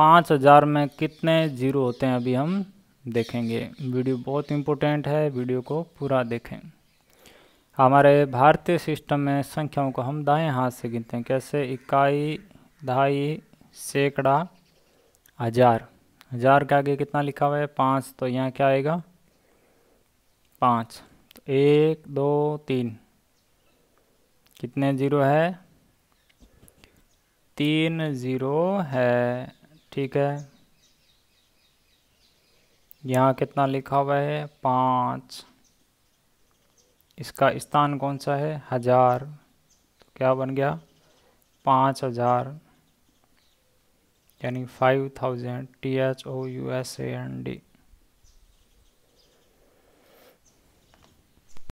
पाँच हज़ार में कितने जीरो होते हैं अभी हम देखेंगे वीडियो बहुत इम्पोर्टेंट है वीडियो को पूरा देखें हमारे भारतीय सिस्टम में संख्याओं को हम दाएं हाथ से गिनते हैं कैसे इकाई ढाई सैकड़ा हजार हजार के आगे कितना लिखा हुआ है पाँच तो यहाँ क्या आएगा पाँच तो एक दो तीन कितने जीरो है तीन जीरो है ठीक है यहाँ कितना लिखा हुआ है पाँच इसका स्थान कौन सा है हज़ार तो क्या बन गया पाँच हज़ार यानी five thousand T H O U S A N D